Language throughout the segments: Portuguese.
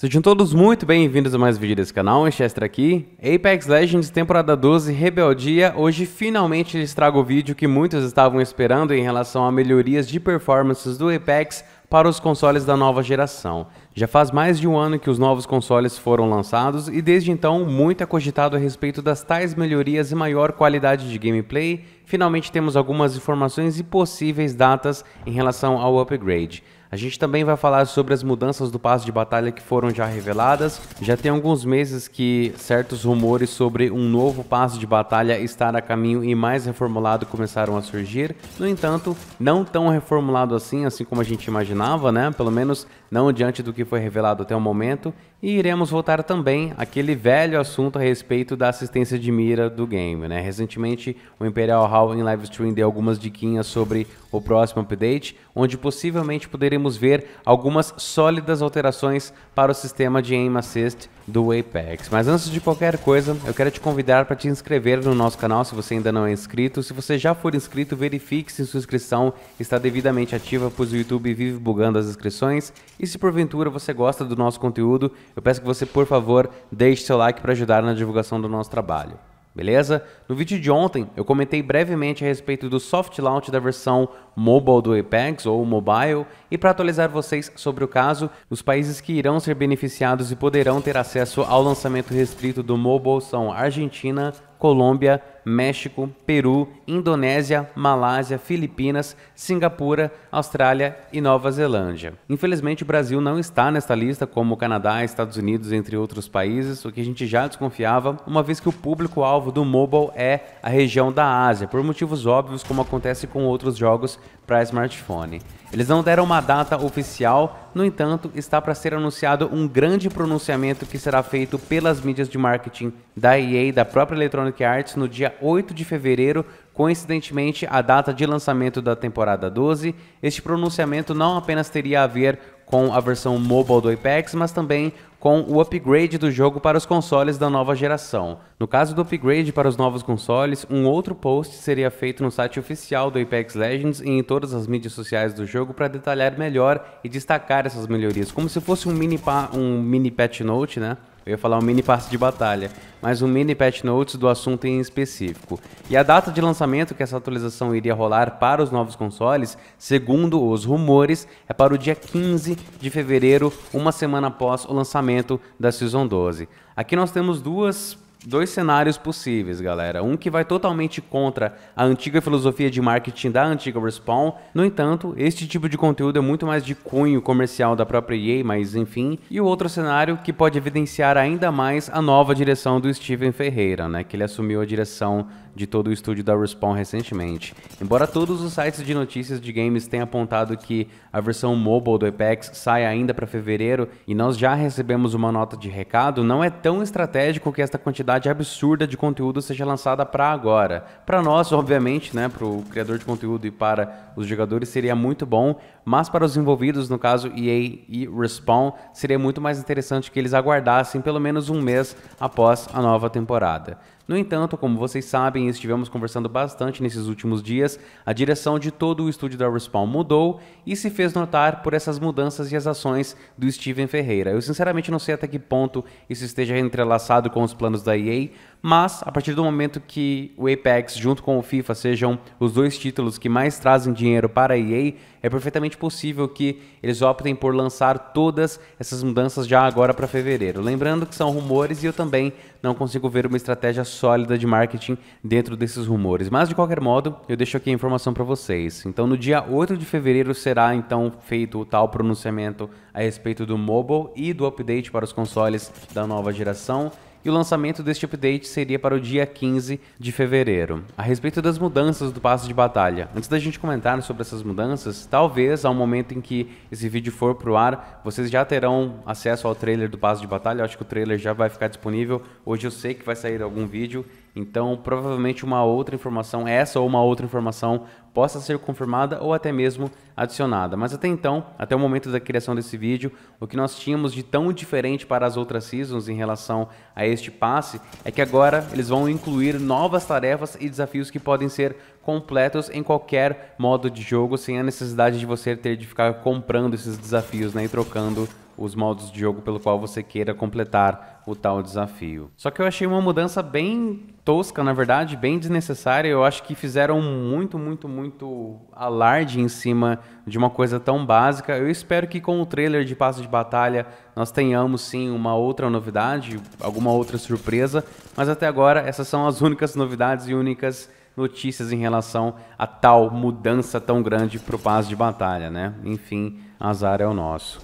Sejam todos muito bem-vindos a mais um vídeo desse canal, Winchester aqui. Apex Legends temporada 12 Rebeldia, hoje finalmente lhes o vídeo que muitos estavam esperando em relação a melhorias de performances do Apex para os consoles da nova geração. Já faz mais de um ano que os novos consoles foram lançados e desde então muito é cogitado a respeito das tais melhorias e maior qualidade de gameplay, finalmente temos algumas informações e possíveis datas em relação ao upgrade. A gente também vai falar sobre as mudanças do passo de batalha que foram já reveladas. Já tem alguns meses que certos rumores sobre um novo passo de batalha estar a caminho e mais reformulado começaram a surgir. No entanto, não tão reformulado assim, assim como a gente imaginava, né? Pelo menos não diante do que foi revelado até o momento. E iremos voltar também aquele velho assunto a respeito da assistência de mira do game, né? Recentemente, o Imperial Hall em livestream deu algumas diquinhas sobre o próximo update, onde possivelmente poderemos podemos ver algumas sólidas alterações para o sistema de aim assist do Apex. Mas antes de qualquer coisa, eu quero te convidar para te inscrever no nosso canal se você ainda não é inscrito. Se você já for inscrito, verifique se sua inscrição está devidamente ativa, pois o YouTube vive bugando as inscrições. E se porventura você gosta do nosso conteúdo, eu peço que você, por favor, deixe seu like para ajudar na divulgação do nosso trabalho. Beleza? No vídeo de ontem eu comentei brevemente a respeito do soft launch da versão mobile do Apex ou mobile e para atualizar vocês sobre o caso, os países que irão ser beneficiados e poderão ter acesso ao lançamento restrito do mobile são Argentina, Colômbia, México, Peru, Indonésia, Malásia, Filipinas, Singapura, Austrália e Nova Zelândia. Infelizmente, o Brasil não está nesta lista, como o Canadá, Estados Unidos, entre outros países, o que a gente já desconfiava, uma vez que o público-alvo do mobile é a região da Ásia, por motivos óbvios, como acontece com outros jogos para smartphone. Eles não deram uma data oficial, no entanto, está para ser anunciado um grande pronunciamento que será feito pelas mídias de marketing da EA e da própria Electronic Sonic Arts no dia 8 de fevereiro, coincidentemente a data de lançamento da temporada 12. Este pronunciamento não apenas teria a ver com a versão mobile do Apex, mas também com o upgrade do jogo para os consoles da nova geração. No caso do upgrade para os novos consoles, um outro post seria feito no site oficial do Apex Legends e em todas as mídias sociais do jogo para detalhar melhor e destacar essas melhorias, como se fosse um mini, um mini patch note, né? Eu ia falar um mini passe de batalha, mas um mini patch notes do assunto em específico. E a data de lançamento que essa atualização iria rolar para os novos consoles, segundo os rumores, é para o dia 15 de fevereiro, uma semana após o lançamento da Season 12. Aqui nós temos duas dois cenários possíveis, galera. Um que vai totalmente contra a antiga filosofia de marketing da antiga Respawn. No entanto, este tipo de conteúdo é muito mais de cunho comercial da própria EA, mas enfim. E o outro cenário que pode evidenciar ainda mais a nova direção do Steven Ferreira, né? Que ele assumiu a direção de todo o estúdio da Respawn recentemente. Embora todos os sites de notícias de games tenham apontado que a versão mobile do Apex sai ainda para fevereiro e nós já recebemos uma nota de recado, não é tão estratégico que esta quantidade absurda de conteúdo seja lançada para agora. Para nós, obviamente, né, para o criador de conteúdo e para os jogadores seria muito bom, mas para os envolvidos, no caso EA e Respawn, seria muito mais interessante que eles aguardassem pelo menos um mês após a nova temporada. No entanto, como vocês sabem, estivemos conversando bastante nesses últimos dias, a direção de todo o estúdio da Respawn mudou e se fez notar por essas mudanças e as ações do Steven Ferreira. Eu sinceramente não sei até que ponto isso esteja entrelaçado com os planos da EA, mas, a partir do momento que o Apex, junto com o FIFA, sejam os dois títulos que mais trazem dinheiro para a EA, é perfeitamente possível que eles optem por lançar todas essas mudanças já agora para fevereiro. Lembrando que são rumores e eu também não consigo ver uma estratégia sólida de marketing dentro desses rumores. Mas, de qualquer modo, eu deixo aqui a informação para vocês. Então, no dia 8 de fevereiro será então feito o tal pronunciamento a respeito do mobile e do update para os consoles da nova geração e o lançamento deste update seria para o dia 15 de fevereiro. A respeito das mudanças do passo de batalha, antes da gente comentar sobre essas mudanças, talvez ao momento em que esse vídeo for pro ar, vocês já terão acesso ao trailer do passo de batalha. Eu acho que o trailer já vai ficar disponível. Hoje eu sei que vai sair algum vídeo então, provavelmente uma outra informação, essa ou uma outra informação, possa ser confirmada ou até mesmo adicionada. Mas até então, até o momento da criação desse vídeo, o que nós tínhamos de tão diferente para as outras seasons em relação a este passe é que agora eles vão incluir novas tarefas e desafios que podem ser completos em qualquer modo de jogo, sem a necessidade de você ter de ficar comprando esses desafios né, e trocando os modos de jogo pelo qual você queira completar o tal desafio. Só que eu achei uma mudança bem tosca, na verdade, bem desnecessária. Eu acho que fizeram muito, muito, muito alarde em cima de uma coisa tão básica. Eu espero que com o trailer de Passo de Batalha nós tenhamos sim uma outra novidade, alguma outra surpresa, mas até agora essas são as únicas novidades e únicas notícias em relação a tal mudança tão grande pro o paz de batalha, né? Enfim, azar é o nosso.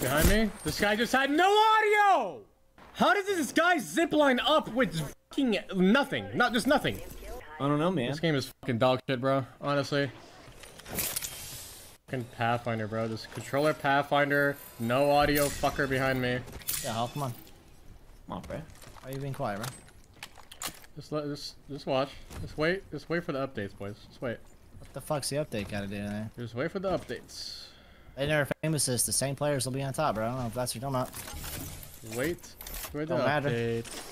Behind me, this guy just had no audio! How does this guy zipline up with fucking nothing? Not just nothing. I don't know, man. This game is fucking dog shit, bro. Honestly. Fucking Pathfinder, bro. This controller Pathfinder, no audio fucker behind me. Yeah, I'll come on. Come on, bro. Why are you being quiet, bro? Just let, just, just watch. Just wait. Just wait for the updates, boys. Just wait. What the fuck's the update gotta do there? Just wait for the updates. They never famous this. The same players will be on top, bro. I don't know if that's your dumb up. Wait for the updates.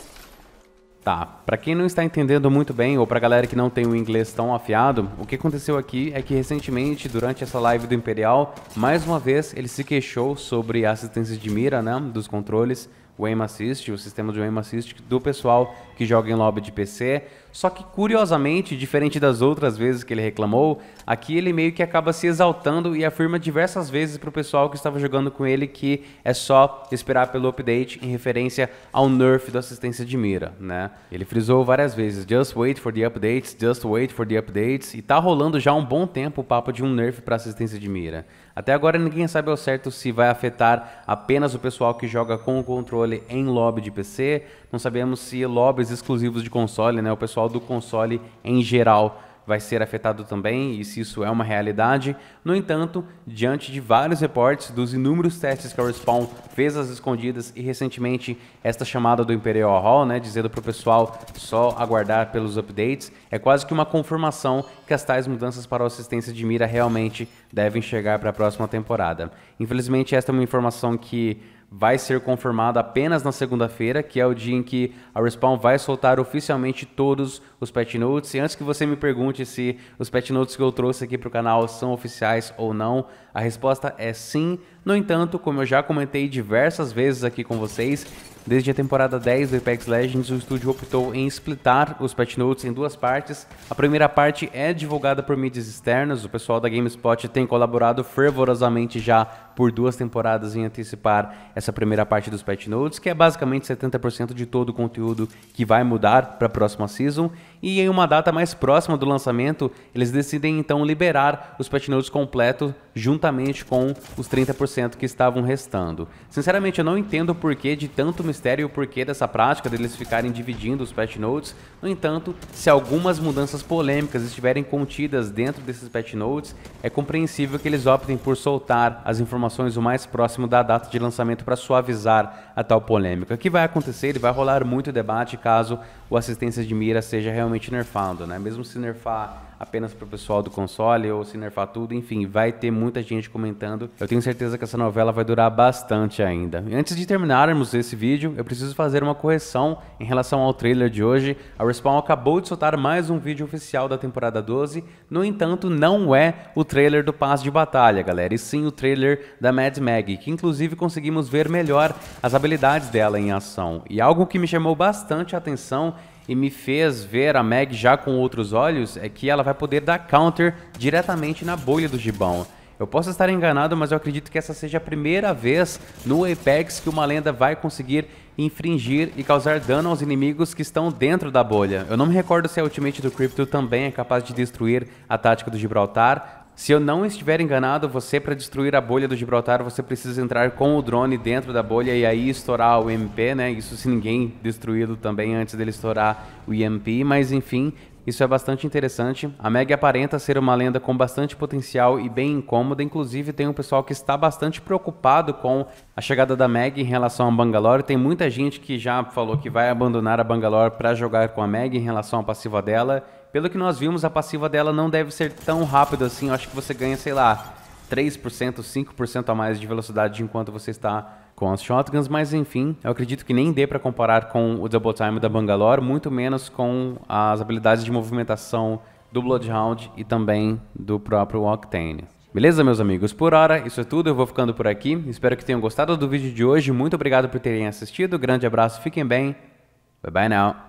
Tá, pra quem não está entendendo muito bem ou pra galera que não tem o inglês tão afiado, o que aconteceu aqui é que recentemente, durante essa live do Imperial, mais uma vez ele se queixou sobre a assistência de mira, né, dos controles, o aim assist, o sistema de aim assist do pessoal que joga em lobby de PC. Só que curiosamente, diferente das outras vezes que ele reclamou, aqui ele meio que acaba se exaltando e afirma diversas vezes para o pessoal que estava jogando com ele que é só esperar pelo update em referência ao nerf da assistência de mira, né? Ele frisou várias vezes, just wait for the updates, just wait for the updates, e tá rolando já um bom tempo o papo de um nerf para assistência de mira. Até agora ninguém sabe ao certo se vai afetar apenas o pessoal que joga com o controle em lobby de PC, não sabemos se lobbies exclusivos de console, né, o pessoal do console em geral vai ser afetado também e se isso é uma realidade. No entanto, diante de vários reportes dos inúmeros testes que a Respawn fez às escondidas e recentemente esta chamada do Imperial Hall, né, dizendo para o pessoal só aguardar pelos updates, é quase que uma confirmação que as tais mudanças para a assistência de mira realmente devem chegar para a próxima temporada. Infelizmente, esta é uma informação que vai ser confirmado apenas na segunda-feira, que é o dia em que a Respawn vai soltar oficialmente todos os patch notes. E antes que você me pergunte se os patch notes que eu trouxe aqui para o canal são oficiais ou não, a resposta é sim. No entanto, como eu já comentei diversas vezes aqui com vocês, Desde a temporada 10 do Apex Legends, o estúdio optou em splitar os patch notes em duas partes. A primeira parte é divulgada por mídias externas, o pessoal da GameSpot tem colaborado fervorosamente já por duas temporadas em antecipar essa primeira parte dos patch notes, que é basicamente 70% de todo o conteúdo que vai mudar para a próxima season. E em uma data mais próxima do lançamento, eles decidem então liberar os patch notes completos juntamente com os 30% que estavam restando. Sinceramente, eu não entendo o porquê de tanto mistério mistério o porquê dessa prática deles ficarem dividindo os patch notes. No entanto, se algumas mudanças polêmicas estiverem contidas dentro desses patch notes, é compreensível que eles optem por soltar as informações o mais próximo da data de lançamento para suavizar a tal polêmica. O que vai acontecer e vai rolar muito debate caso o assistência de mira seja realmente nerfado, né? Mesmo se nerfar apenas para o pessoal do console ou se nerfar tudo, enfim, vai ter muita gente comentando. Eu tenho certeza que essa novela vai durar bastante ainda. Antes de terminarmos esse vídeo, eu preciso fazer uma correção em relação ao trailer de hoje. A Respawn acabou de soltar mais um vídeo oficial da temporada 12, no entanto, não é o trailer do Paz de Batalha, galera, e sim o trailer da Mad Mag, que inclusive conseguimos ver melhor as habilidades dela em ação. E algo que me chamou bastante a atenção e me fez ver a Meg já com outros olhos é que ela vai poder dar counter diretamente na bolha do gibão. Eu posso estar enganado, mas eu acredito que essa seja a primeira vez no Apex que uma lenda vai conseguir infringir e causar dano aos inimigos que estão dentro da bolha. Eu não me recordo se a ultimate do Crypto também é capaz de destruir a tática do Gibraltar, se eu não estiver enganado, você para destruir a bolha do Gibraltar, você precisa entrar com o drone dentro da bolha e aí estourar o MP, né? Isso se ninguém destruído também antes dele estourar o MP. mas enfim, isso é bastante interessante. A Meg aparenta ser uma lenda com bastante potencial e bem incômoda. Inclusive, tem um pessoal que está bastante preocupado com a chegada da Meg em relação a Bangalore. Tem muita gente que já falou que vai abandonar a Bangalore para jogar com a Meg em relação à passiva dela. Pelo que nós vimos, a passiva dela não deve ser tão rápido assim. Eu acho que você ganha, sei lá, 3%, 5% a mais de velocidade enquanto você está com as shotguns, mas enfim, eu acredito que nem dê para comparar com o Double Time da Bangalore, muito menos com as habilidades de movimentação do Bloodhound e também do próprio Octane. Beleza, meus amigos? Por hora, isso é tudo, eu vou ficando por aqui. Espero que tenham gostado do vídeo de hoje, muito obrigado por terem assistido, grande abraço, fiquem bem, bye bye now.